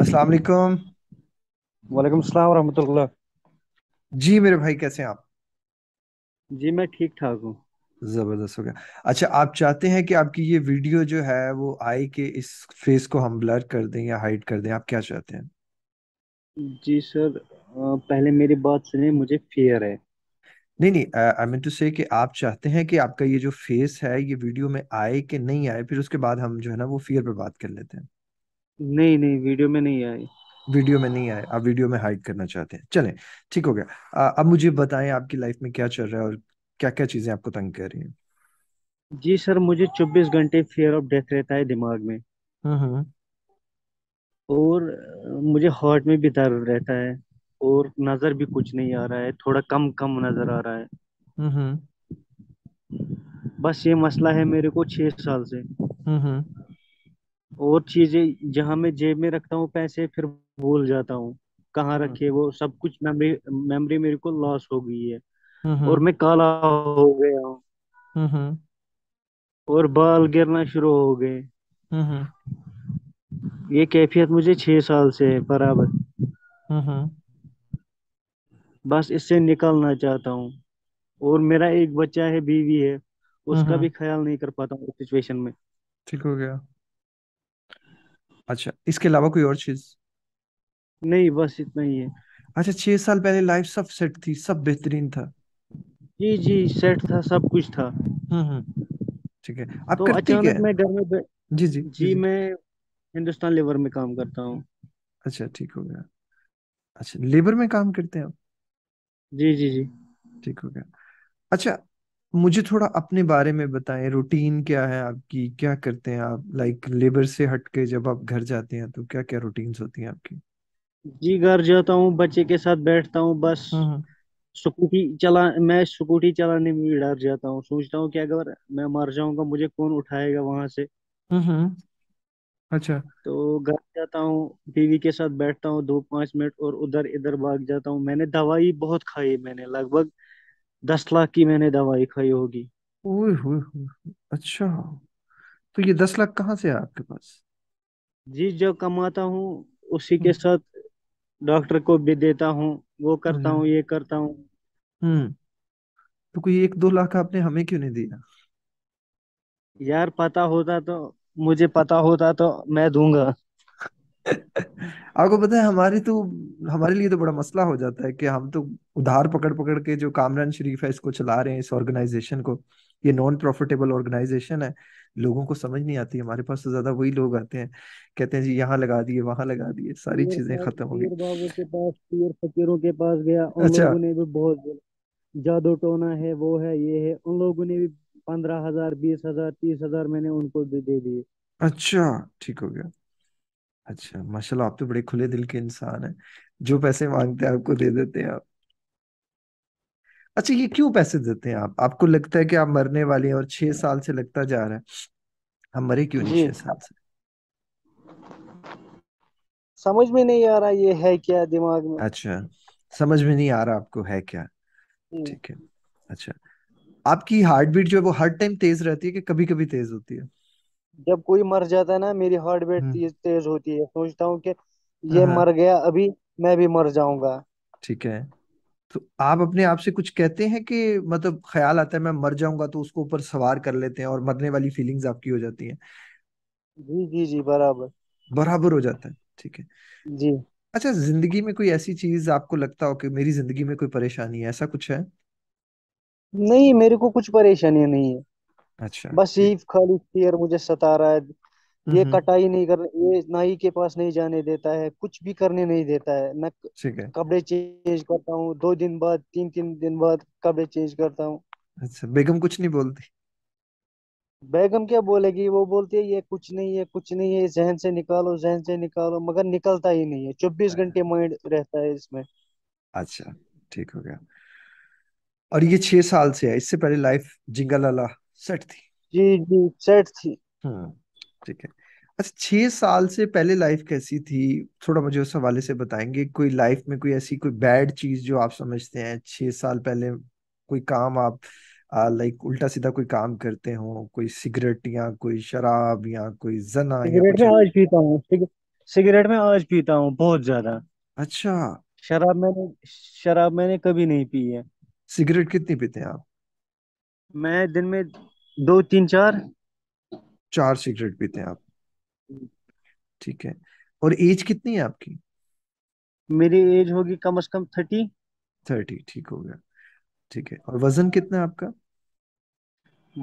अस्सलाम वालेकुम वालेकुम सलाम रहमतुल्लाह जी मेरे भाई कैसे हैं आप जी मैं ठीक ठाक हूँ जबरदस्त हो गया अच्छा आप चाहते हैं कि आपकी ये वीडियो जो है वो आई के इस फेस को हम ब्लर कर दें या हाइड कर दें आप क्या चाहते हैं जी सर पहले मेरी बात सुनिए मुझे फियर है नहीं नहीं आई मीन टू से कि आप चाहते हैं कि आपका ये जो फेस है ये वीडियो में आए कि नहीं आए फिर उसके बाद हम जो है ना वो फियर पर बात कर लेते हैं नहीं नहीं वीडियो में नहीं आए वीडियो में नहीं आए आप वीडियो में हाइड करना चाहते हैं चलें ठीक हो गया अब मुझे बताएं आपकी लाइफ में क्या चल रहा है और क्या क्या चीजें आपको तंग कर रही हैं जी सर मुझे 24 घंटे फियर ऑफ डेथ रहता है दिमाग में हम्म, हम्म। और मुझे हार्ट में भी दर्द रहता है और नजर भी कुछ नहीं आ रहा है थोड़ा कम कम नजर आ रहा है हम्म, बस ये मसला है मेरे को छह साल से हम्म और चीजें जहां मैं जेब में रखता हूँ पैसे फिर भूल जाता हूँ कहाँ हाँ रखे वो सब कुछ मेमोरी मेमोरी मेरे को लॉस हो गई है और मैं काला हो गया हूँ और बाल गिरना शुरू हो गए ये कैफियत मुझे छह साल से है बराबर बस इससे निकलना चाहता हूँ और मेरा एक बच्चा है बीवी है उसका भी ख्याल नहीं कर पाता हूँ सिचुएशन में ठीक हो गया अच्छा इसके अलावा कोई और चीज नहीं बस इतना ही है अच्छा छह साल पहले लाइफ सब सेट थी सब बेहतरीन था जी जी सेट था सब कुछ था हम्म, हम्म। ठीक है आप तो करती अचानक क्या मैं घर में जी जी जी जी जी मैं हिंदुस्तान लेबर में काम करता हूँ अच्छा ठीक हो गया अच्छा लेबर में काम करते हैं आप जी जी जी ठीक हो गया अच्छा मुझे थोड़ा अपने बारे में बताएं रूटीन क्या है आपकी क्या करते हैं आप लाइक लेबर से हटके जब आप घर जाते हैं तो क्या क्या रूटीन होती हैं आपकी जी घर जाता हूँ बच्चे के साथ बैठता हूँ बस स्कूटी चला मैं स्कूटी चलाने में भी डर जाता हूँ सोचता हूँ कि अगर मैं मर जाऊंगा मुझे कौन उठाएगा वहां से हम्म अच्छा तो घर जाता हूँ बीवी के साथ बैठता हूँ दो पांच मिनट और उधर इधर भाग जाता हूँ मैंने दवाई बहुत खाई मैंने लगभग दस लाख की मैंने दवाई खाई होगी ओए होए अच्छा तो ये दस लाख कहाँ से है आपके पास जी जो कमाता हूँ उसी के हम्म। साथ डॉक्टर को भी देता हूँ वो करता हम्म। हूँ ये करता हूँ हम्म तो कोई एक दो लाख आपने हमें क्यों नहीं दिया यार पता होता तो मुझे पता होता तो मैं दूंगा आपको पता है हमारे तो हमारे लिए तो बड़ा मसला हो जाता है कि हम तो उधार पकड़ पकड़ के जो कामरान शरीफ है इसको चला रहे हैं इस ऑर्गेनाइजेशन को ये नॉन प्रॉफिटेबल ऑर्गेनाइजेशन है लोगों को समझ नहीं आती हमारे पास तो ज्यादा वही लोग आते हैं कहते हैं जी यहाँ लगा दिए वहां लगा दिए सारी चीजें खत्म हो गई के पास फकीरों के पास गया उन अच्छा। लोगों ने भी बहुत जादू टोना है वो है ये है उन लोगों ने भी पंद्रह हजार बीस हजार तीस हजार मैंने उनको दे दिए अच्छा ठीक हो गया अच्छा माशाल्लाह आप तो बड़े खुले दिल के इंसान हैं जो पैसे मांगते हैं आपको दे देते हैं आप अच्छा ये क्यों पैसे देते हैं आप आपको लगता है कि आप मरने वाले हैं और छह साल से लगता जा रहा है हम मरे क्यों नहीं जी छह साल से समझ में नहीं आ रहा ये है क्या दिमाग में अच्छा समझ में नहीं आ रहा आपको है क्या ठीक है अच्छा आपकी हार्ट बीट जो है वो हर टाइम तेज रहती है कि कभी कभी तेज होती है जब कोई मर जाता है ना मेरी हार्ट हम्म। बीट तेज तेज होती है सोचता हूँ कि हाँ, ये हाँ। मर गया अभी मैं भी मर जाऊंगा ठीक है तो आप अपने आप से कुछ कहते हैं कि मतलब ख्याल आता है मैं मर जाऊंगा तो उसको ऊपर सवार कर लेते हैं और मरने वाली फीलिंग्स आपकी हो जाती है जी जी जी बराबर बराबर हो जाता है ठीक है जी अच्छा जिंदगी में कोई ऐसी चीज आपको लगता हो कि मेरी जिंदगी में कोई परेशानी है ऐसा कुछ है नहीं मेरे को कुछ परेशानी नहीं है अच्छा बस ये यही खाली फियर मुझे सता रहा है हम्म, ये हम्म। कटाई नहीं कर ये नाई के पास नहीं जाने देता है कुछ भी करने नहीं देता है मैं ठीक है कपड़े चेंज करता हूँ दो दिन बाद तीन तीन दिन बाद कपड़े चेंज करता हूँ अच्छा बेगम कुछ नहीं बोलती बेगम क्या बोलेगी वो बोलती है ये कुछ नहीं है कुछ नहीं है जहन से निकालो जहन से निकालो मगर निकलता ही नहीं है चौबीस अच्छा। घंटे माइंड रहता है इसमें अच्छा ठीक हो गया और ये छह साल से है इससे पहले लाइफ जिंगलाला सेट थी जी जी सेट थी हाँ, ठीक है अच्छा छह साल से पहले लाइफ कैसी थी थोड़ा मुझे उस हवाले से बताएंगे कोई लाइफ में कोई ऐसी कोई बैड चीज जो आप समझते हैं छह साल पहले कोई काम आप लाइक उल्टा सीधा कोई काम करते हो कोई सिगरेट या कोई शराब या कोई जना सिगरेट में आज पीता हूँ सिगरेट में आज पीता हूँ बहुत ज्यादा अच्छा शराब मैंने शराब मैंने कभी नहीं पी है सिगरेट कितनी पीते हैं आप मैं दिन में दो तीन चार चार सिगरेट पीते हैं आप ठीक है और एज कितनी है आपकी मेरी एज होगी कम से कम थर्टी थर्टी ठीक हो गया ठीक है और वजन कितना है आपका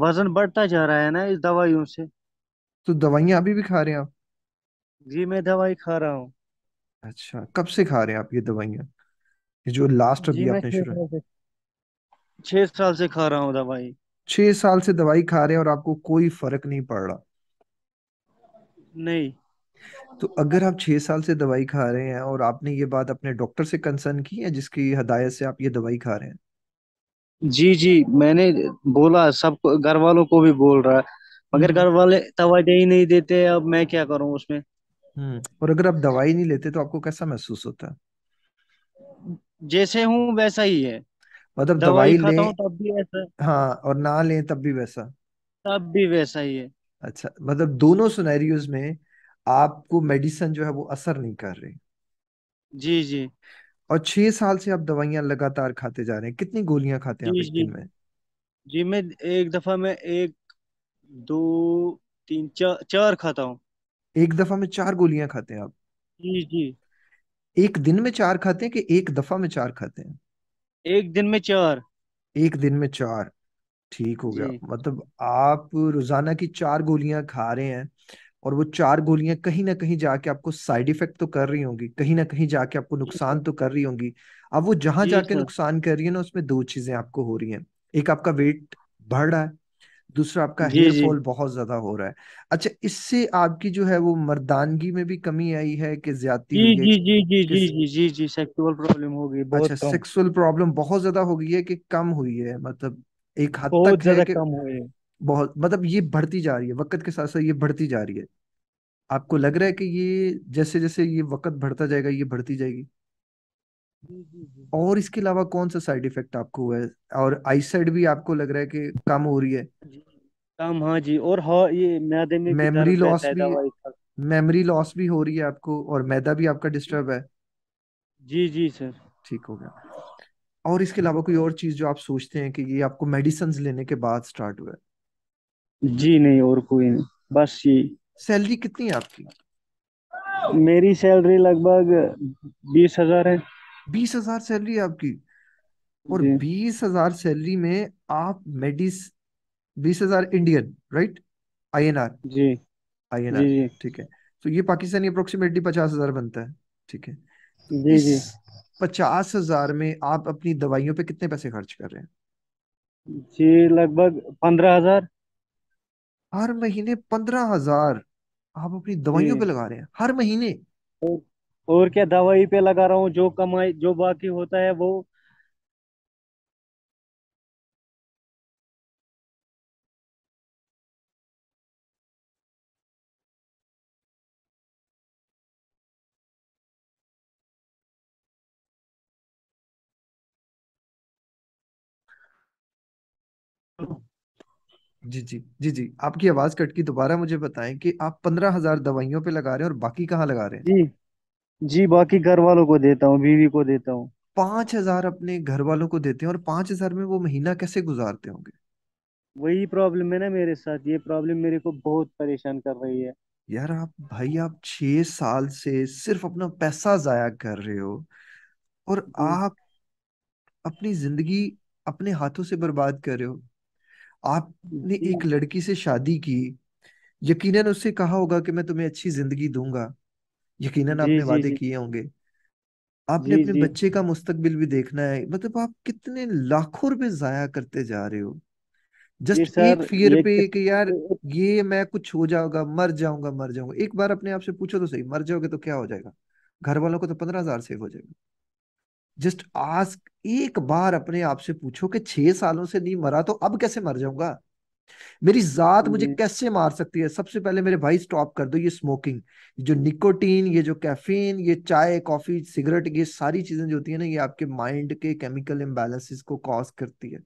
वजन बढ़ता जा रहा है ना इस दवाइयों से तो दवाइयां अभी भी खा रहे हैं आप जी मैं दवाई खा रहा हूँ अच्छा कब से खा रहे हैं आप ये दवाइयां जो लास्ट अभी जी मैं आपने छह शुरू साल से छह साल से खा रहा हूँ दवाई छह साल से दवाई खा रहे हैं और आपको कोई फर्क नहीं पड़ रहा नहीं तो अगर आप छह साल से दवाई खा रहे हैं और आपने ये बात अपने डॉक्टर से कंसर्न की है जिसकी हदायत से आप ये दवाई खा रहे हैं जी जी मैंने बोला सबको घर वालों को भी बोल रहा है मगर हम्म। घर वाले दे ही नहीं देते अब मैं क्या करूं उसमें हम्म, और अगर आप दवाई नहीं लेते तो आपको कैसा महसूस होता है जैसे हूँ वैसा ही है मतलब दवाई दवाई खाता लें तब भी ऐसा हाँ और ना ले तब भी वैसा तब भी वैसा ही है अच्छा मतलब दोनों सुनैरियोज में आपको मेडिसिन जो है वो असर नहीं कर रही जी जी और छह साल से आप दवाइयां लगातार खाते जा रहे हैं कितनी गोलियां खाते हैं आप जी एक जी दिन में जी मैं एक दफा में एक दो तीन चार चार खाता हूँ एक दफा में चार गोलियां खाते हैं आप जी जी एक दिन में चार खाते हैं कि एक दफा में चार खाते हैं एक दिन में चार एक दिन में चार ठीक हो गया मतलब आप रोजाना की चार गोलियां खा रहे हैं और वो चार गोलियां कहीं ना कहीं जाके आपको साइड इफेक्ट तो कर रही होंगी कहीं ना कहीं जाके आपको नुकसान तो कर रही होंगी अब वो जहां जाके नुकसान कर रही है ना उसमें दो चीजें आपको हो रही हैं एक आपका वेट बढ़ रहा है दूसरा आपका हेयर फॉल बहुत ज्यादा हो रहा है अच्छा इससे आपकी जो है वो मर्दानगी में भी कमी आई है कि ज्यादा जी जी जी जी जी जी जी जी सेक्सुअल प्रॉब्लम हो गई अच्छा, बहुत अच्छा सेक्सुअल प्रॉब्लम बहुत ज्यादा हो गई है कि कम हुई है मतलब एक हद तक है कि कम हुई है बहुत मतलब ये बढ़ती जा रही है वक्त के साथ साथ ये बढ़ती जा रही है आपको लग रहा है कि ये जैसे जैसे ये वक्त बढ़ता जाएगा ये बढ़ती जाएगी और इसके अलावा कौन सा साइड इफेक्ट आपको हुआ है और आई साइड भी आपको लग रहा है कि कम हो रही है कम हाँ जी और हाँ ये मैदे में मेमोरी लॉस भी मेमोरी लॉस भी हो रही है आपको और मैदा भी आपका डिस्टर्ब है जी जी सर ठीक हो गया और इसके अलावा कोई और चीज जो आप सोचते हैं कि ये आपको मेडिसिन लेने के बाद स्टार्ट हुआ है जी नहीं और कोई नहीं बस ये सैलरी कितनी है आपकी मेरी सैलरी लगभग बीस हजार है बीस हजार सैलरी आपकी और बीस हजार सैलरी में आप मेडिस बीस हजार Indian right I N R जी आई एन आर ठीक है तो ये पाकिस्तानी अप्रोक्सीमेटली पचास हजार बनता है ठीक है तो जी जी पचास हजार में आप अपनी दवाइयों पे कितने पैसे खर्च कर रहे हैं जी लगभग पंद्रह हजार हर महीने पंद्रह हजार आप अपनी दवाइयों पे लगा रहे हैं हर महीने और क्या दवाई पे लगा रहा हूँ जो कमाई जो बाकी होता है वो जी जी जी जी आपकी आवाज कट की दोबारा मुझे बताएं कि आप पंद्रह हजार दवाइयों पे लगा रहे हैं और बाकी कहाँ लगा रहे हैं जी जी बाकी घर वालों को देता हूँ बीवी को देता हूँ पांच हजार अपने घर वालों को देते हैं और पांच हजार में वो महीना कैसे गुजारते होंगे वही प्रॉब्लम है ना मेरे साथ ये प्रॉब्लम मेरे को बहुत परेशान कर रही है यार आप भाई आप छह साल से सिर्फ अपना पैसा जाया कर रहे हो और जी हम्म। आप अपनी जिंदगी अपने हाथों से बर्बाद कर रहे हो आपने जी एक लड़की से शादी की यकीनन उससे कहा होगा कि मैं तुम्हें अच्छी जिंदगी दूंगा यकीनन आपने वादे किए होंगे आपने जी, अपने जी. बच्चे का मुस्तकबिल भी देखना है मतलब आप कितने लाखों रुपए जाया करते जा रहे हो जस्ट एक फियर ये... पे कि यार ये मैं कुछ हो जाऊंगा मर जाऊंगा मर जाऊंगा एक बार अपने आप से पूछो तो सही मर जाओगे तो क्या हो जाएगा घर वालों को तो पंद्रह हजार सेव हो जाएगा जस्ट आज एक बार अपने आप से पूछो कि छह सालों से नहीं मरा तो अब कैसे मर जाऊंगा मेरी जात मुझे हम्म। कैसे मार सकती है सबसे पहले मेरे भाई स्टॉप कर दो ये स्मोकिंग जो निकोटीन ये जो कैफीन ये चाय कॉफी सिगरेट ये सारी चीजें जो होती है ना ये आपके माइंड के केमिकल इम्बेलेंसेस को कॉज करती है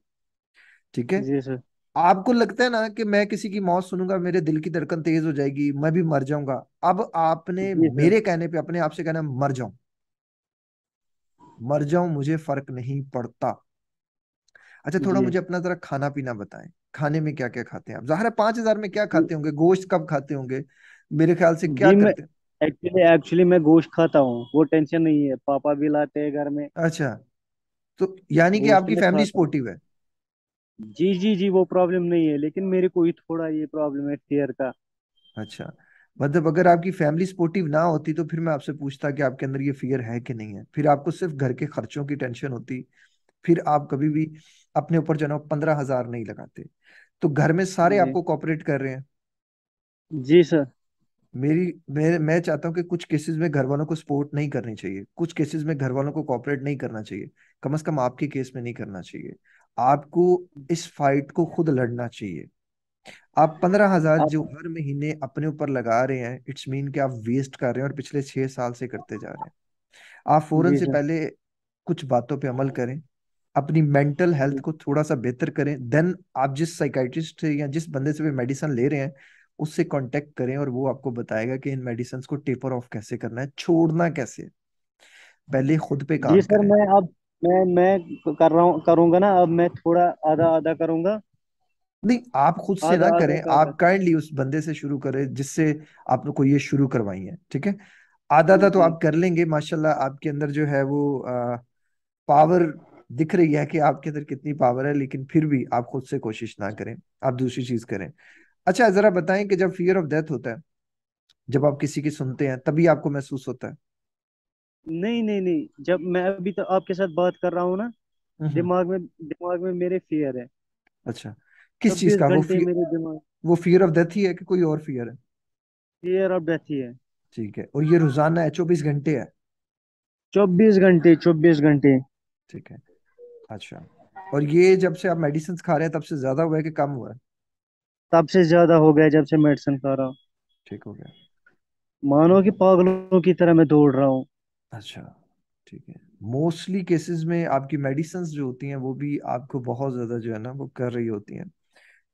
ठीक है आपको लगता है ना कि मैं किसी की मौत सुनूंगा मेरे दिल की धड़कन तेज हो जाएगी मैं भी मर जाऊंगा अब आपने मेरे कहने पे अपने आप से कहना मर जाऊं मर जाऊं मुझे फर्क नहीं पड़ता अच्छा थोड़ा मुझे अपना जरा खाना पीना बताएं खाने में क्या क्या खाते हैं आप जहरा पांच हजार में क्या खाते होंगे गोश्त कब खाते होंगे मेरे ख्याल से क्या करते एक्चुअली एक्चुअली मैं गोश्त खाता हूँ वो टेंशन नहीं है पापा भी लाते हैं घर में अच्छा तो यानी कि आपकी फैमिली सपोर्टिव है जी जी जी वो प्रॉब्लम नहीं है लेकिन मेरे को ही थोड़ा ये प्रॉब्लम है फेयर का अच्छा मतलब अगर आपकी फैमिली सपोर्टिव ना होती तो फिर मैं आपसे पूछता कि आपके अंदर ये फियर है कि नहीं है फिर आपको सिर्फ घर के खर्चों की टेंशन होती फिर आप कभी भी अपने ऊपर जो है ना पंद्रह हजार नहीं लगाते तो घर में सारे आपको कॉपरेट कर रहे हैं जी सर मेरी मैं मैं चाहता हूँ कि कुछ केसेस में घर वालों को सपोर्ट नहीं करनी चाहिए कुछ केसेस में घर वालों को कॉपरेट नहीं करना चाहिए कम से कम आपके केस में नहीं करना चाहिए आपको इस फाइट को खुद लड़ना चाहिए आप पंद्रह हजार जो हर महीने अपने ऊपर लगा रहे हैं इट्स मीन कि आप वेस्ट कर रहे हैं और पिछले छह साल से करते जा रहे हैं आप फौरन से पहले कुछ बातों पे अमल करें अपनी मेंटल हेल्थ हम्म। को थोड़ा सा बेहतर करें देन आप जिस साइकाइट्रिस्ट या जिस बंदे से भी मेडिसिन ले रहे हैं उससे कांटेक्ट करें और वो आपको बताएगा कि इन मेडिसिन को टेपर ऑफ कैसे करना है छोड़ना कैसे पहले खुद पे काम जी सर मैं अब मैं मैं कर रहा हूँ करूंगा ना अब मैं थोड़ा आधा आधा करूंगा नहीं आप खुद से ना करें आप काइंडली उस बंदे से शुरू करें जिससे आपने को ये शुरू करवाई है ठीक है आधा आधा तो आप कर लेंगे माशाल्लाह आपके अंदर जो है वो आ, पावर दिख रही है कि आपके अंदर कितनी पावर है लेकिन फिर भी आप खुद से कोशिश ना करें आप दूसरी चीज करें अच्छा जरा बताएं कि जब फियर ऑफ डेथ होता है जब आप किसी की सुनते हैं तभी आपको महसूस होता है नहीं नहीं नहीं जब मैं अभी तो आपके साथ बात कर रहा हूँ ना हम्म, हम्म। दिमाग में दिमाग में मेरे फियर है अच्छा किस चीज का वो फियर वो फियर ऑफ डेथ ही है कि कोई और फियर है फियर ऑफ डेथ ही है ठीक है और ये रोजाना है चौबीस घंटे है चौबीस घंटे चौबीस घंटे ठीक है अच्छा और ये जब से आप मेडिसिन खा रहे हैं तब से ज्यादा हुआ है कि कम हुआ है तब से ज्यादा हो गया जब से मेडिसिन खा रहा हूँ ठीक हो गया मानो कि पागलों की तरह मैं दौड़ रहा हूँ अच्छा ठीक है मोस्टली केसेस में आपकी मेडिसिन जो होती हैं वो भी आपको बहुत ज़्यादा जो है ना वो कर रही होती हैं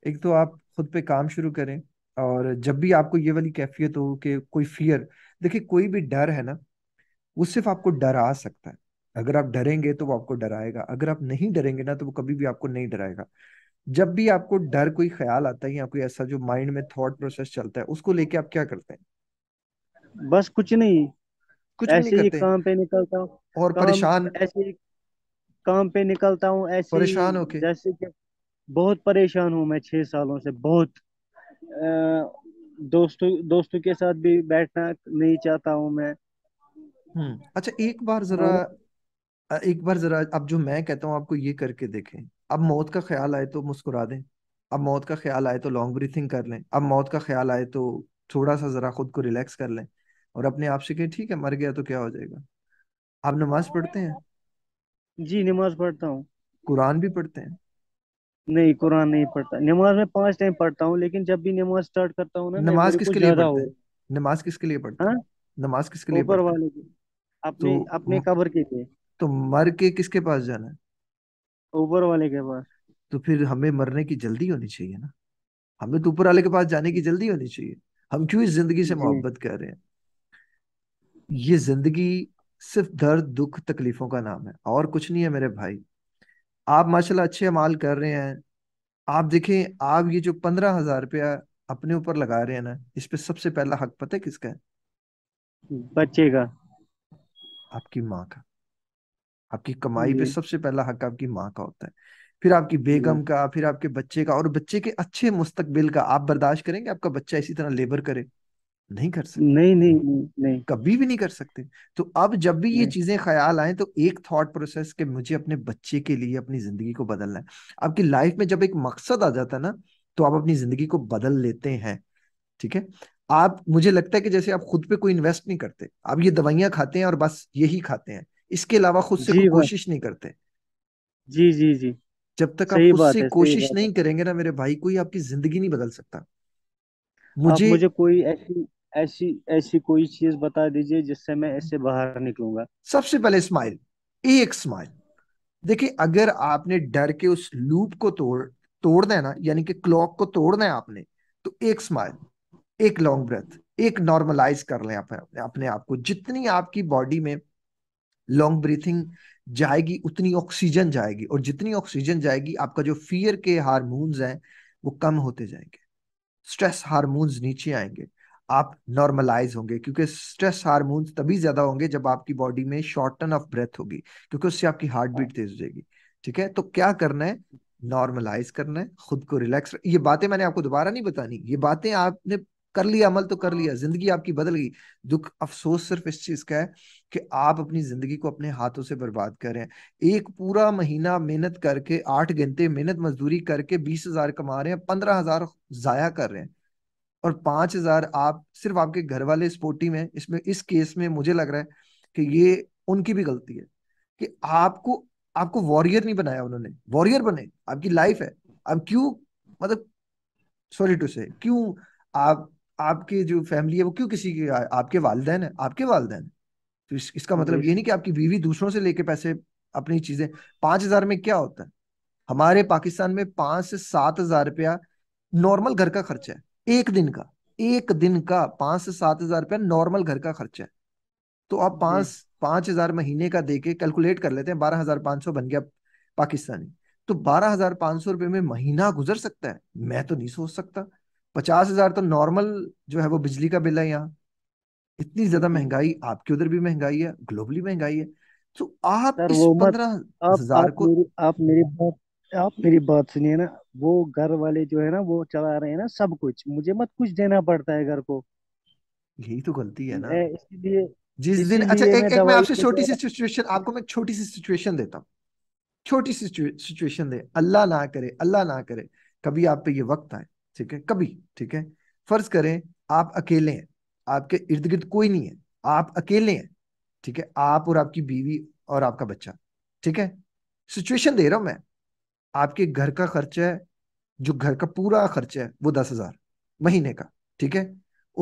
एक तो आप खुद पे काम शुरू करें और जब भी आपको ये वाली कैफियत हो कि कोई फियर देखिए कोई भी डर है ना वो सिर्फ आपको डरा सकता है अगर आप डरेंगे तो वो आपको डराएगा अगर आप नहीं डरेंगे ना तो वो कभी भी आपको नहीं डराएगा जब भी आपको डर कोई ख्याल आता है या कोई ऐसा जो माइंड में थॉट प्रोसेस चलता है उसको लेके आप क्या करते हैं बस कुछ नहीं कुछ ऐसे नहीं करते काम पे निकलता हूँ और काम, परेशान ऐसे काम पे निकलता हूँ ऐसे परेशान होके जैसे कि बहुत परेशान हूँ मैं छह सालों से बहुत दोस्तों दोस्तों के साथ भी बैठना नहीं चाहता हूँ मैं हम्म, अच्छा एक बार जरा एक बार जरा अब जो मैं कहता हूँ आपको ये करके देखें अब मौत का ख्याल आए तो मुस्कुरा दें अब मौत का ख्याल आए तो लॉन्ग ब्रीथिंग कर लें अब मौत का ख्याल आए तो थोड़ा सा जरा खुद को रिलैक्स कर लें और अपने आप से कहें ठीक है मर गया तो क्या हो जाएगा आप नमाज पढ़ते हैं जी नमाज पढ़ता हूँ कुरान भी पढ़ते हैं नहीं कुरान नहीं पढ़ता नमाज में पांच टाइम पढ़ता हूँ लेकिन जब भी नमाज स्टार्ट करता हूँ ना नमाज किसके लिए पढ़ते हाँ? हैं नमाज किसके लिए पढ़ते हैं नमाज किसके लिए ऊपर वाले की अपने तो अपने कब्र के लिए तो मर के किसके पास जाना है ऊपर वाले के पास तो फिर हमें मरने की जल्दी होनी चाहिए ना हमें तो ऊपर वाले के पास जाने की जल्दी होनी चाहिए हम क्यों इस जिंदगी से मोहब्बत कर रहे हैं ये जिंदगी सिर्फ दर्द दुख तकलीफों का नाम है और कुछ नहीं है मेरे भाई आप माशाल्लाह अच्छे अमाल कर रहे हैं आप देखें आप ये जो पंद्रह हजार रुपया अपने ऊपर लगा रहे हैं ना इस पे सबसे पहला हक पता है किसका है बच्चे का आपकी माँ का आपकी कमाई पे हम्म। सबसे पहला हक आपकी माँ का होता है फिर आपकी बेगम हम्म। का फिर आपके बच्चे का और बच्चे के अच्छे मुस्तकबिल का आप बर्दाश्त करेंगे आपका बच्चा इसी तरह लेबर करे नहीं कर सकते नहीं नहीं नहीं कभी भी नहीं कर सकते तो अब जब भी ये चीजें ख्याल आए तो एक थॉट प्रोसेस के मुझे अपने बच्चे के लिए अपनी जिंदगी को बदलना है आपकी लाइफ में जब एक मकसद आ जाता है ना तो आप अपनी जिंदगी को बदल लेते हैं ठीक है आप मुझे लगता है कि जैसे आप खुद पे कोई इन्वेस्ट नहीं करते आप ये दवाइयां खाते हैं और बस यही खाते हैं इसके अलावा खुद से कोई कोशिश नहीं करते जी जी जी जब तक आप खुद से कोशिश नहीं करेंगे ना मेरे भाई कोई आपकी जिंदगी नहीं बदल सकता मुझे मुझे कोई ऐसी ऐसी ऐसी कोई चीज बता दीजिए जिससे मैं ऐसे बाहर निकलूंगा सबसे पहले स्माइल एक स्माइल देखिए अगर आपने डर के उस लूप को तोड़ तोड़ना है ना यानी कि क्लॉक को तोड़ना है आपने तो एक स्माइल एक लॉन्ग ब्रेथ एक नॉर्मलाइज कर लें आप अपने आप को जितनी आपकी बॉडी में लॉन्ग ब्रीथिंग जाएगी उतनी ऑक्सीजन जाएगी और जितनी ऑक्सीजन जाएगी आपका जो फियर के हारमोन्स हैं वो कम होते जाएंगे स्ट्रेस हारमोन्स नीचे आएंगे आप नॉर्मलाइज होंगे क्योंकि स्ट्रेस हारमोन तभी ज्यादा होंगे जब आपकी बॉडी में शॉर्टन ऑफ ब्रेथ होगी क्योंकि उससे आपकी हार्ट बीट तेज हो जाएगी ठीक है तो क्या करना है नॉर्मलाइज करना है खुद को रिलैक्स ये बातें मैंने आपको दोबारा नहीं बतानी ये बातें आपने कर लिया अमल तो कर लिया जिंदगी आपकी बदल गई दुख अफसोस सिर्फ इस चीज का है कि आप अपनी जिंदगी को अपने हाथों से बर्बाद कर रहे हैं एक पूरा महीना मेहनत करके आठ घंटे मेहनत मजदूरी करके बीस हजार कमा रहे हैं पंद्रह हजार जाया कर रहे हैं और पांच हजार आप सिर्फ आपके घर वाले स्पोर्टी में इसमें इस केस में मुझे लग रहा है कि ये उनकी भी गलती है कि आपको आपको वॉरियर नहीं बनाया उन्होंने वॉरियर बने आपकी लाइफ है आप क्यों मतलब सॉरी टू से क्यों आप आपके जो फैमिली है वो क्यों किसी की आपके वालदेन है आपके वालदेन तो इस, इसका मतलब ये नहीं कि आपकी बीवी दूसरों से लेके पैसे अपनी चीजें पांच हजार में क्या होता है हमारे पाकिस्तान में पांच से सात हजार रुपया नॉर्मल घर का खर्चा है एक दिन का एक दिन का पांच से सात हजार रुपया नॉर्मल घर का खर्चा है तो आप पांच पांच हजार महीने का देके कैलकुलेट कर लेते हैं बारह हजार पांच सौ बन गया पाकिस्तानी तो बारह हजार पांच सौ रुपये में महीना गुजर सकता है मैं तो नहीं सोच सकता पचास हजार तो नॉर्मल जो है वो बिजली का बिल है यहाँ इतनी ज्यादा हम्म। महंगाई आपके उधर भी महंगाई है ग्लोबली महंगाई है तो आप सर इस वो पंद्रह हजार को मेरी, आप मेरी बात आप मेरी बात सुनिए ना वो घर वाले जो है ना वो चला रहे हैं ना सब कुछ मुझे मत कुछ देना पड़ता है घर को यही तो गलती है ना मैं इसलिए जिस दिन अच्छा एक एक मैं आपसे छोटी सी सिचुएशन आपको मैं छोटी सी सिचुएशन देता हूँ छोटी सी सिचुएशन दे अल्लाह ना करे अल्लाह ना करे कभी आप पे ये वक्त आए ठीक है कभी ठीक है फर्ज करें आप अकेले हैं आपके इर्द गिर्द कोई नहीं है आप अकेले हैं ठीक है आप और आपकी बीवी और आपका बच्चा ठीक है सिचुएशन दे रहा हूं मैं आपके घर का खर्चा है जो घर का पूरा खर्चा है वो दस हजार महीने का ठीक है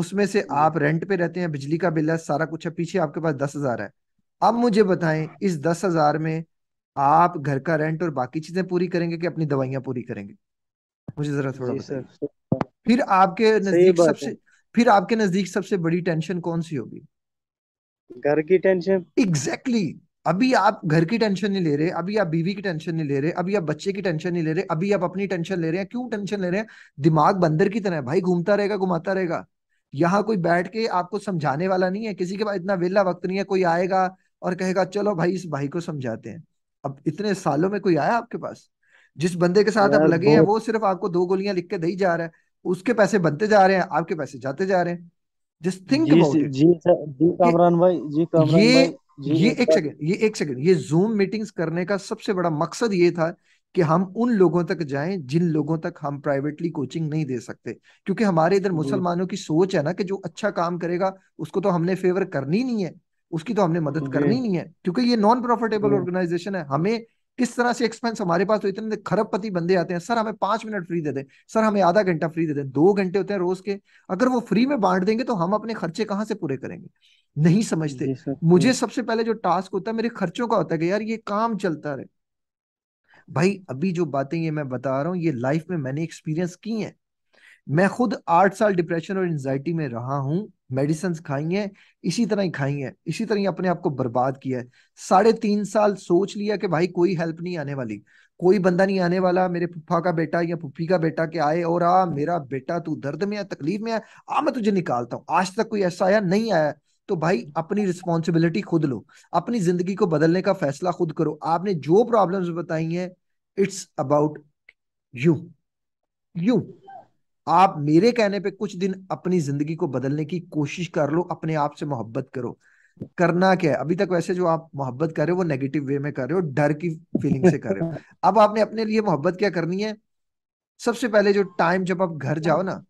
उसमें से आप रेंट पे रहते हैं बिजली का बिल है सारा कुछ है पीछे आपके पास दस हजार है अब मुझे बताएं इस दस हजार में आप घर का रेंट और बाकी चीजें पूरी करेंगे कि अपनी दवाइयां पूरी करेंगे मुझे जरा थोड़ा बताइए फिर आपके नजदीक सबसे फिर आपके नजदीक सबसे बड़ी टेंशन कौन सी होगी घर की टेंशन एग्जैक्टली exactly. अभी आप घर की टेंशन नहीं ले रहे अभी आप बीवी की टेंशन नहीं ले रहे अभी आप बच्चे की टेंशन नहीं ले रहे अभी आप अपनी टेंशन ले रहे हैं क्यों टेंशन ले रहे हैं दिमाग बंदर की तरह भाई घूमता रहेगा घुमाता रहेगा यहाँ कोई बैठ के आपको समझाने वाला नहीं है किसी के पास इतना वेला वक्त नहीं है कोई आएगा और कहेगा चलो भाई इस भाई को समझाते हैं अब इतने सालों में कोई आया आपके पास जिस बंदे के साथ आप लगे हैं वो सिर्फ आपको दो गोलियां लिख के दही जा रहा है उसके पैसे बनते जा रहे हैं आपके पैसे जाते जा रहे हैं जस्ट थिंक अबाउट इट जी जी कामरान भाई जी कामरान ये भाई, ये एक सेकंड ये एक सेकंड ये जूम मीटिंग्स करने का सबसे बड़ा मकसद ये था कि हम उन लोगों तक जाएं जिन लोगों तक हम प्राइवेटली कोचिंग नहीं दे सकते क्योंकि हमारे इधर मुसलमानों की सोच है ना कि जो अच्छा काम करेगा उसको तो हमने फेवर करनी नहीं है उसकी तो हमने मदद करनी नहीं है क्योंकि ये नॉन प्रॉफिटेबल ऑर्गेनाइजेशन है हमें किस तरह से एक्सपेंस हमारे पास तो इतने पति बंदे आते हैं सर हमें पांच मिनट फ्री दे दें सर हमें आधा घंटा फ्री दे दें दो घंटे होते हैं रोज के अगर वो फ्री में बांट देंगे तो हम अपने खर्चे कहाँ से पूरे करेंगे नहीं समझते मुझे सबसे पहले जो टास्क होता है मेरे खर्चों का होता है कि यार ये काम चलता रहे भाई अभी जो बातें ये मैं बता रहा हूँ ये लाइफ में मैंने एक्सपीरियंस की है मैं खुद आठ साल डिप्रेशन और एंजाइटी में रहा हूं मेडिसिन खाई है इसी तरह ही खाई है इसी तरह ही अपने आप को बर्बाद किया है साढ़े तीन साल सोच लिया कि भाई कोई हेल्प नहीं आने वाली कोई बंदा नहीं आने वाला मेरे पुप्पा का बेटा या पुप्पी का बेटा के आए और आ मेरा बेटा तू दर्द में है तकलीफ में है आ मैं तुझे निकालता हूँ आज तक कोई ऐसा आया नहीं आया तो भाई अपनी रिस्पॉन्सिबिलिटी खुद लो अपनी जिंदगी को बदलने का फैसला खुद करो आपने जो प्रॉब्लम्स बताई हैं इट्स अबाउट यू यू आप मेरे कहने पे कुछ दिन अपनी जिंदगी को बदलने की कोशिश कर लो अपने आप से मोहब्बत करो करना क्या है अभी तक वैसे जो आप मोहब्बत कर रहे हो वो नेगेटिव वे में कर रहे हो डर की फीलिंग से कर रहे हो अब आपने अपने लिए मोहब्बत क्या करनी है सबसे पहले जो टाइम जब आप घर जाओ ना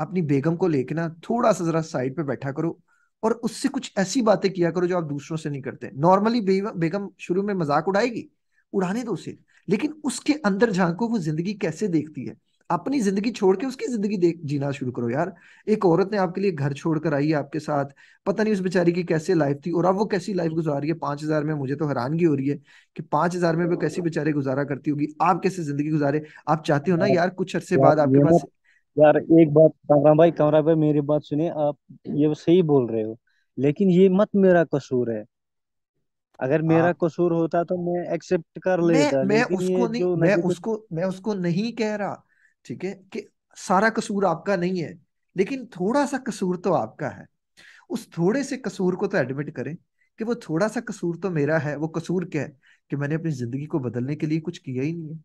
अपनी बेगम को लेके ना थोड़ा सा जरा साइड पे बैठा करो और उससे कुछ ऐसी बातें किया करो जो आप दूसरों से नहीं करते नॉर्मली बेगम शुरू में मजाक उड़ाएगी उड़ाने दो उसे लेकिन उसके अंदर झांको वो जिंदगी कैसे देखती है अपनी जिंदगी छोड़ के उसकी जिंदगी देख जीना शुरू करो यार एक औरत ने आपके लिए घर छोड़कर आई है आपके साथ पता नहीं उस बेचारी की कैसे लाइफ थी और अब वो कैसी लाइफ गुजार रही है पांच हजार में मुझे तो हैरानगी हो रही है कि पांच हजार में वो कैसी बेचारे गुजारा करती होगी आप कैसे जिंदगी गुजारे आप चाहते हो ना हाँ। यार कुछ अरसे बाद आपके पास यार एक बात कमरा भाई कमरा भाई मेरी बात सुनिए आप ये सही बोल रहे हो लेकिन ये मत मेरा कसूर है अगर मेरा हाँ। कसूर होता तो मैं एक्सेप्ट कर लेता मैं, मैं उसको नहीं मैं उसको मैं उसको नहीं कह रहा ठीक है कि सारा कसूर आपका नहीं है लेकिन थोड़ा सा कसूर तो आपका है उस थोड़े से कसूर को तो एडमिट करें कि वो थोड़ा सा कसूर तो मेरा है वो कसूर क्या है कि मैंने अपनी जिंदगी को बदलने के लिए कुछ किया ही नहीं है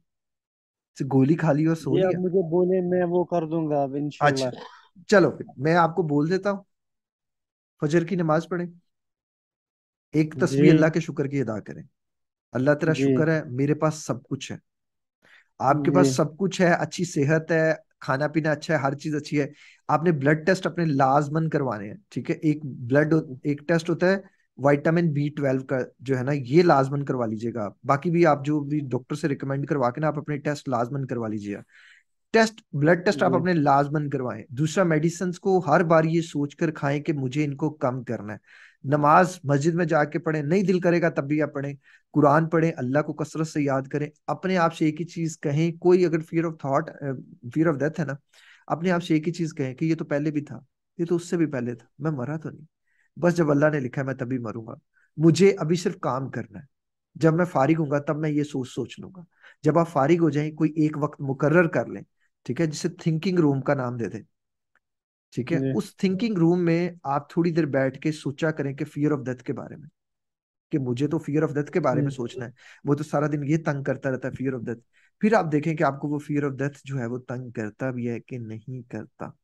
गोली खा ली और सो लिया मुझे बोले मैं वो कर दूंगा अब अच्छा चलो फिर मैं आपको बोल देता हूँ फजर की नमाज पढ़े एक तस्वीर अल्लाह के शुक्र की अदा करें अल्लाह तेरा शुक्र है मेरे पास सब कुछ है आपके पास सब कुछ है अच्छी सेहत है खाना पीना अच्छा है हर चीज अच्छी है आपने ब्लड टेस्ट अपने लाजमन करवाने हैं ठीक है एक ब्लड एक टेस्ट होता है वाइटामिन बी ट्वेल्व का जो है ना ये लाजमन करवा लीजिएगा आप बाकी भी आप जो भी डॉक्टर से रिकमेंड करवा के ना आप अपने टेस्ट लाजमन करवा लीजिएगा टेस्ट ब्लड टेस्ट आप अपने लाजमन करवाएं दूसरा मेडिसिन को हर बार ये सोच कर खाएं कि मुझे इनको कम करना है नमाज मस्जिद में जाके पढ़े नहीं दिल करेगा तब भी आप पढ़ें कुरान पढ़े अल्लाह को कसरत से याद करें अपने आप से एक ही चीज कहें कोई अगर fear of thought fear of death है ना अपने आप से एक ही चीज कहें कि ये तो पहले भी था ये तो उससे भी पहले था मैं मरा तो नहीं बस जब अल्लाह ने लिखा है मैं तभी मरूंगा मुझे अभी सिर्फ काम करना है जब मैं फारिग हूँ तब मैं ये सोच सोच लूंगा जब आप फारिग हो जाए कोई एक वक्त मुकर्र कर लें ठीक है जिसे थिंकिंग रूम का नाम दे दें ठीक है उस थिंकिंग रूम में आप थोड़ी देर बैठ के सोचा करें कि फियर ऑफ डेथ के बारे में कि मुझे तो फियर ऑफ डेथ के बारे में हम्म। सोचना है वो तो सारा दिन ये तंग करता रहता है फियर ऑफ डेथ फिर आप देखें कि आपको वो फियर ऑफ डेथ जो है वो तंग करता भी है कि नहीं करता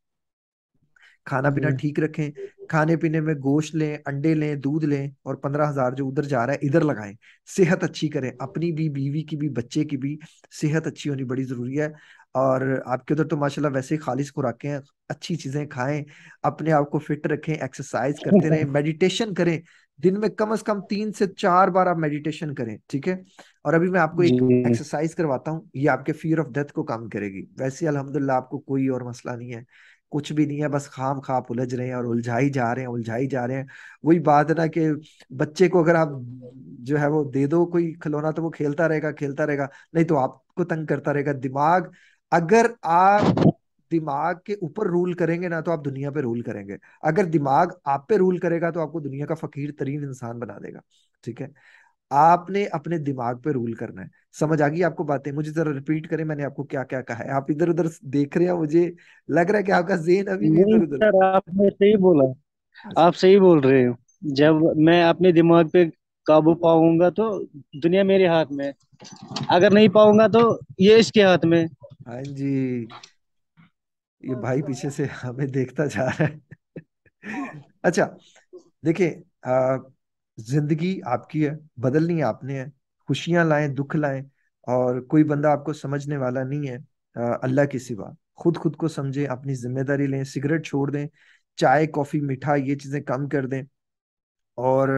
खाना पीना हम्म। ठीक रखें खाने पीने में गोश्त लें अंडे लें दूध लें और पंद्रह हजार जो उधर जा रहा है इधर लगाएं सेहत अच्छी करें अपनी भी बीवी की भी बच्चे की भी सेहत अच्छी होनी बड़ी जरूरी है और आपके उधर तो, तो माशाल्लाह वैसे ही खालिश खुराकें हैं अच्छी चीजें खाएं अपने आप को फिट रखें एक्सरसाइज करते रहें मेडिटेशन करें दिन में कम से कम तीन से चार बार आप मेडिटेशन करें ठीक है और अभी मैं आपको एक एक्सरसाइज करवाता हूँ ये आपके फियर ऑफ डेथ को कम करेगी वैसे अलहमदुल्ला आपको कोई और मसला नहीं है कुछ भी नहीं है बस खाम खा उलझ रहे हैं और उलझाई जा रहे हैं उलझाई जा रहे हैं वही बात है ना कि बच्चे को अगर आप जो है वो दे दो कोई खिलौना तो वो खेलता रहेगा खेलता रहेगा नहीं तो आपको तंग करता रहेगा दिमाग अगर आप दिमाग के ऊपर रूल करेंगे ना तो आप दुनिया पे रूल करेंगे अगर दिमाग आप पे रूल करेगा तो आपको दुनिया का फकीर तरीन इंसान बना देगा ठीक है आपने अपने दिमाग पे रूल करना है समझ आ गई आपको बातें मुझे जरा रिपीट करें मैंने आपको क्या क्या कहा है आप इधर उधर देख रहे हैं मुझे लग रहा है कि आपका जेन अभी भी इधर उधर आपने सही बोला अच्छा। आप सही बोल रहे हो जब मैं अपने दिमाग पे काबू पाऊंगा तो दुनिया मेरे हाथ में अगर नहीं पाऊंगा तो ये इसके हाथ में हाँ जी ये भाई पीछे से हमें देखता जा रहा है अच्छा देखिए जिंदगी आपकी है बदलनी आपने है खुशियां लाएं दुख लाएं और कोई बंदा आपको समझने वाला नहीं है अल्लाह के सिवा खुद खुद को समझें अपनी जिम्मेदारी लें सिगरेट छोड़ दें चाय कॉफी मीठा ये चीजें कम कर दें और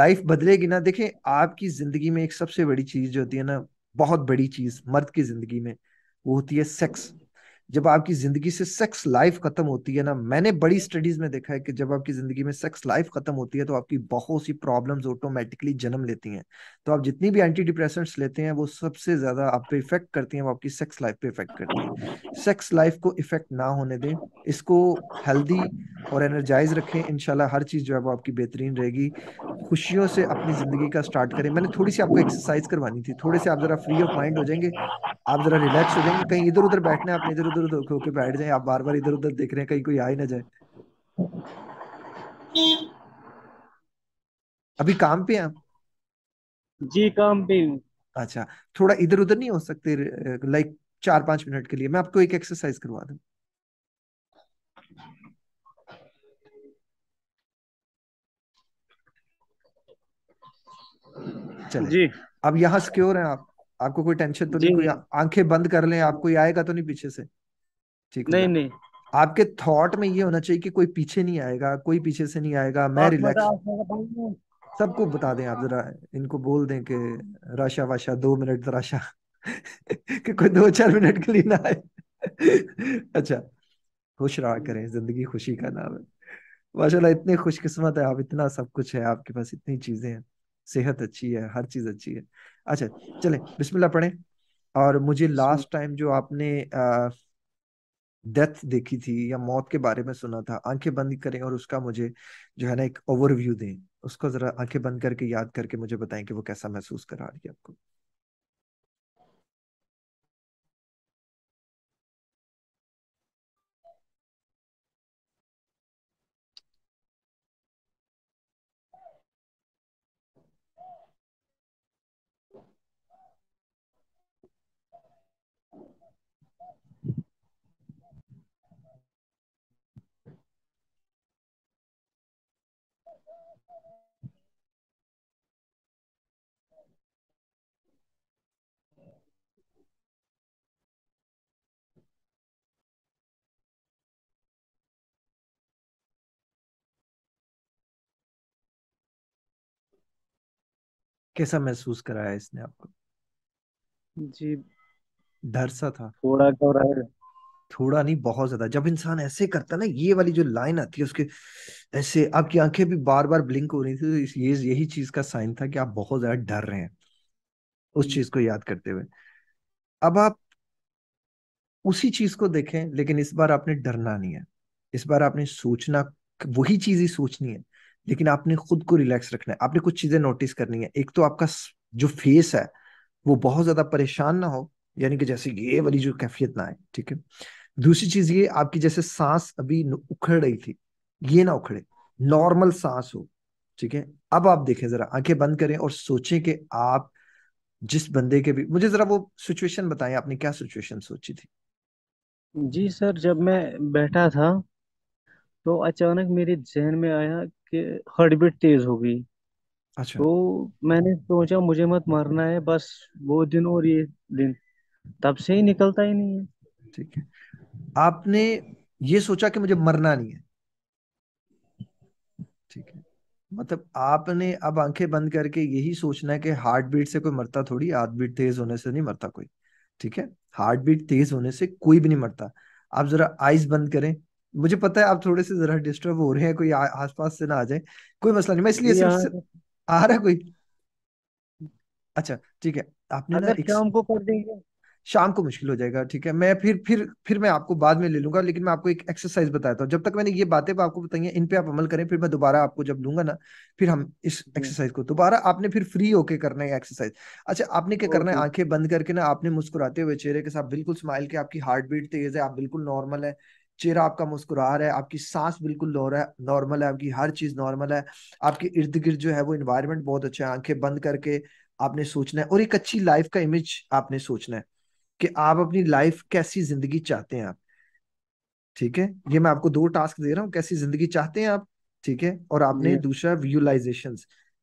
लाइफ बदलेगी ना देखें आपकी जिंदगी में एक सबसे बड़ी चीज जो होती है ना बहुत बड़ी चीज मर्द की जिंदगी में वो होती है सेक्स जब आपकी जिंदगी से सेक्स लाइफ खत्म होती है ना मैंने बड़ी स्टडीज में देखा है कि जब आपकी जिंदगी में सेक्स लाइफ खत्म होती है तो आपकी बहुत सी प्रॉब्लम्स ऑटोमेटिकली जन्म लेती हैं तो आप जितनी भी एंटी डिप्रेसेंट्स लेते हैं वो सबसे ज्यादा आप पे इफेक्ट करती हैं वो आपकी सेक्स लाइफ पे इफेक्ट करती है सेक्स लाइफ को इफेक्ट ना होने दें इसको हेल्दी और एनर्जाइज रखें इनशाला हर चीज जो है वो आपकी बेहतरीन रहेगी खुशियों से अपनी जिंदगी का स्टार्ट करें मैंने थोड़ी सी आपको एक्सरसाइज करवानी थी थोड़े से आप जरा फ्री ऑफ माइंड हो जाएंगे आप जरा रिलैक्स हो जाएंगे कहीं इधर उधर बैठना है आपने इधर इधर उधर होके बैठ जाए आप बार बार इधर उधर देख रहे हैं कहीं कोई आ ही ना जाए अभी काम पे आप जी काम पे हूँ अच्छा थोड़ा इधर उधर नहीं हो सकते लाइक चार पांच मिनट के लिए मैं आपको एक एक्सरसाइज करवा दू चले जी अब यहाँ सिक्योर है आप आपको कोई टेंशन तो नहीं कोई आंखें बंद कर लें आप कोई आएगा तो नहीं पीछे से ठीक नहीं नहीं आपके थॉट में ये होना चाहिए कि कोई पीछे नहीं आएगा कोई पीछे से नहीं आएगा मैं रिलैक्स सबको बता दें आप जरा इनको बोल दें कि राशा वाशा दो मिनट राशा कि कोई दो चार मिनट के लिए ना आए अच्छा खुश रहा करें जिंदगी खुशी का नाम है माशाला इतने खुशकिस्मत है आप इतना सब कुछ है आपके पास इतनी चीजें हैं सेहत अच्छी है हर चीज अच्छी है अच्छा चले बिस्मिल्लाह पढ़ें और मुझे लास्ट टाइम जो आपने आ, डेथ देखी थी या मौत के बारे में सुना था आंखें बंद करें और उसका मुझे जो है ना एक ओवरव्यू दें उसको जरा आंखें बंद करके याद करके मुझे बताएं कि वो कैसा महसूस करा रही है आपको कैसा महसूस कराया इसने आपको जी डर सा था थोड़ा घबराया थोड़ा नहीं बहुत ज्यादा जब इंसान ऐसे करता ना ये वाली जो लाइन आती है उसके ऐसे आपकी आंखें भी बार बार ब्लिंक हो रही थी तो ये यही चीज का साइन था कि आप बहुत ज्यादा डर रहे हैं उस चीज को याद करते हुए अब आप उसी चीज को देखें लेकिन इस बार आपने डरना नहीं है इस बार आपने सोचना वही चीज ही सोचनी है लेकिन आपने खुद को रिलैक्स रखना है आपने कुछ चीजें नोटिस करनी है एक तो आपका जो फेस है वो बहुत ज्यादा परेशान ना हो यानी कि जैसे ये वाली जो कैफियत ना आए ठीक है दूसरी चीज ये आपकी जैसे सांस अभी उखड़ रही थी ये ना उखड़े नॉर्मल सांस हो ठीक है अब आप देखें जरा आंखें बंद करें और सोचें कि आप जिस बंदे के भी मुझे जरा वो सिचुएशन बताएं आपने क्या सिचुएशन सोची थी जी सर जब मैं बैठा था तो अचानक मेरे जहन में आया कि हार्ट बीट तेज हो गई अच्छा तो मैंने सोचा मुझे मत मारना है बस वो दिन और ये दिन तब से ही निकलता ही नहीं है ठीक है आपने ये सोचा कि मुझे मरना नहीं है ठीक है मतलब आपने अब आंखें बंद करके यही सोचना है कि हार्ट बीट से कोई मरता थोड़ी हार्ट बीट तेज होने से नहीं मरता कोई ठीक है हार्ट बीट तेज होने से कोई भी नहीं मरता आप जरा आइज बंद करें मुझे पता है आप थोड़े से जरा डिस्टर्ब हो रहे हैं कोई आसपास से ना आ जाए कोई मसला नहीं मैं इसलिए हाँ। सिर्फ आ रहा कोई अच्छा ठीक है आपने ना एक... शाम को कर देंगे शाम को मुश्किल हो जाएगा ठीक है मैं फिर फिर फिर मैं आपको बाद में ले लूंगा लेकिन मैं आपको एक एक्सरसाइज बताता हूँ जब तक मैंने ये बातें आपको बताई इन पे आप अमल करें फिर मैं दोबारा आपको जब लूंगा ना फिर हम इस एक्सरसाइज को दोबारा आपने फिर फ्री होके करना है एक्सरसाइज अच्छा आपने क्या करना है आंखें बंद करके ना आपने मुस्कुराते हुए चेहरे के साथ बिल्कुल स्माइल के आपकी हार्ट बीट तेज है आप बिल्कुल नॉर्मल है चेहरा आपका मुस्कुरा रहा है आपकी सांस बिल्कुल नॉर्मल है आपकी हर चीज नॉर्मल है आपके इर्द गिर्द जो है वो इन्वायरमेंट बहुत अच्छा है आंखें बंद करके आपने सोचना है और एक अच्छी लाइफ का इमेज आपने सोचना है कि आप अपनी लाइफ कैसी जिंदगी चाहते हैं आप ठीक है ये मैं आपको दो टास्क दे रहा हूँ कैसी जिंदगी चाहते हैं आप ठीक है और आपने हम्म। दूसरा व्यूलाइजेशन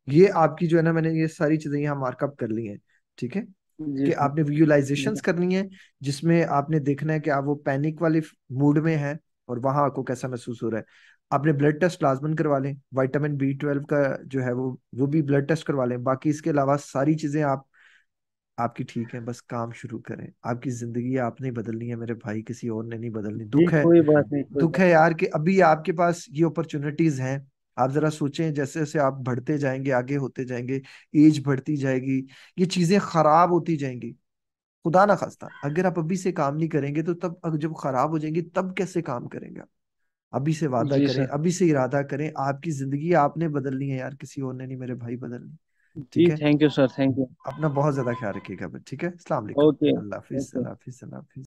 ये आपकी जो है ना मैंने ये सारी चीजें यहाँ मार्कअप कर ली है ठीक है कि आपने विजुअलाइजेशंस करनी है जिसमें आपने देखना है कि आप वो पैनिक वाले मूड में है और वहां आपको कैसा महसूस हो रहा है आपने ब्लड टेस्ट लाजमन करवा लें विटामिन बी ट्वेल्व का जो है वो वो भी ब्लड टेस्ट करवा लें बाकी इसके अलावा सारी चीजें आप आपकी ठीक है बस काम शुरू करें आपकी जिंदगी आपने बदलनी है मेरे भाई किसी और ने नहीं बदलनी दुख है दुख है यार कि अभी आपके पास ये अपॉर्चुनिटीज हैं आप जरा सोचें जैसे जैसे आप बढ़ते जाएंगे आगे होते जाएंगे एज बढ़ती जाएगी ये चीजें खराब होती जाएंगी खुदा ना खास्ता अगर आप अभी से काम नहीं करेंगे तो तब जब खराब हो जाएंगी तब कैसे काम करेंगे आप अभी से वादा करें अभी से इरादा करें आपकी जिंदगी आपने बदलनी है यार किसी और ने नहीं मेरे भाई बदलनी जी thank you sir thank you अपना बहुत ज्यादा ख्याल रखिएगा ठीक है अल्लाह हाफिज अल्लाह हाफिज अल्लाह हाफिज